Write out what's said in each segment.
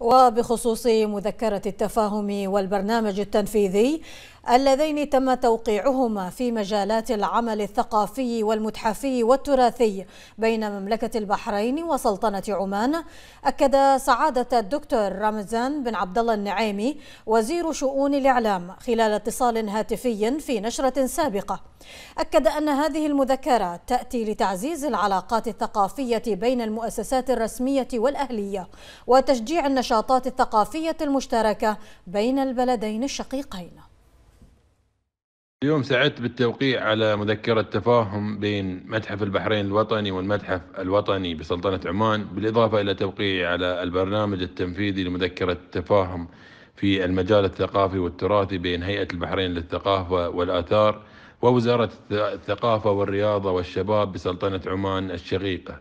وبخصوص مذكرة التفاهم والبرنامج التنفيذي اللذين تم توقيعهما في مجالات العمل الثقافي والمتحفي والتراثي بين مملكة البحرين وسلطنة عمان أكد سعادة الدكتور رمزان بن عبد الله النعيمي وزير شؤون الإعلام خلال اتصال هاتفي في نشرة سابقة أكد أن هذه المذكرة تأتي لتعزيز العلاقات الثقافية بين المؤسسات الرسمية والأهلية وتشجيع النشاطات الثقافية المشتركة بين البلدين الشقيقين اليوم سعدت بالتوقيع على مذكرة تفاهم بين متحف البحرين الوطني والمتحف الوطني بسلطنة عمان بالإضافة إلى توقيعي على البرنامج التنفيذي لمذكرة التفاهم في المجال الثقافي والتراثي بين هيئة البحرين للثقافة والآثار ووزارة الثقافة والرياضة والشباب بسلطنة عمان الشقيقة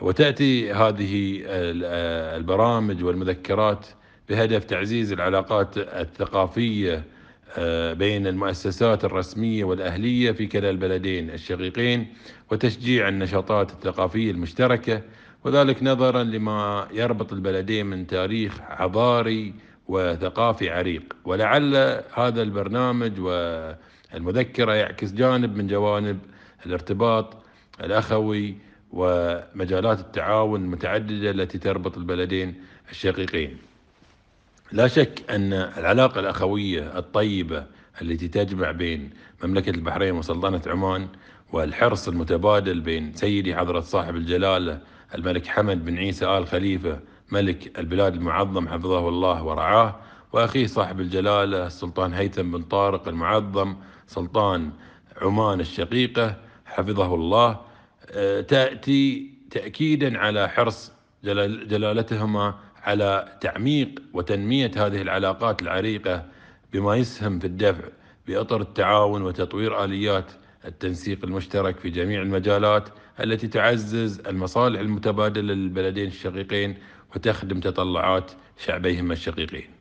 وتأتي هذه آه، البرامج والمذكرات بهدف تعزيز العلاقات الثقافية آه، بين المؤسسات الرسمية والأهلية في كلا البلدين الشقيقين وتشجيع النشاطات الثقافية المشتركة وذلك نظرا لما يربط البلدين من تاريخ حضاري وثقافي عريق ولعل هذا البرنامج والمذكرة يعكس جانب من جوانب الارتباط الأخوي ومجالات التعاون المتعددة التي تربط البلدين الشقيقين لا شك أن العلاقة الأخوية الطيبة التي تجمع بين مملكة البحرين وسلطنة عمان والحرص المتبادل بين سيدي حضرة صاحب الجلالة الملك حمد بن عيسى آل خليفة ملك البلاد المعظم حفظه الله ورعاه وأخيه صاحب الجلالة السلطان هيثم بن طارق المعظم سلطان عمان الشقيقة حفظه الله آه، تأتي تأكيدا على حرص جلالتهما على تعميق وتنمية هذه العلاقات العريقة بما يسهم في الدفع بإطر التعاون وتطوير آليات التنسيق المشترك في جميع المجالات التي تعزز المصالح المتبادلة للبلدين الشقيقين وتخدم تطلعات شعبيهما الشقيقين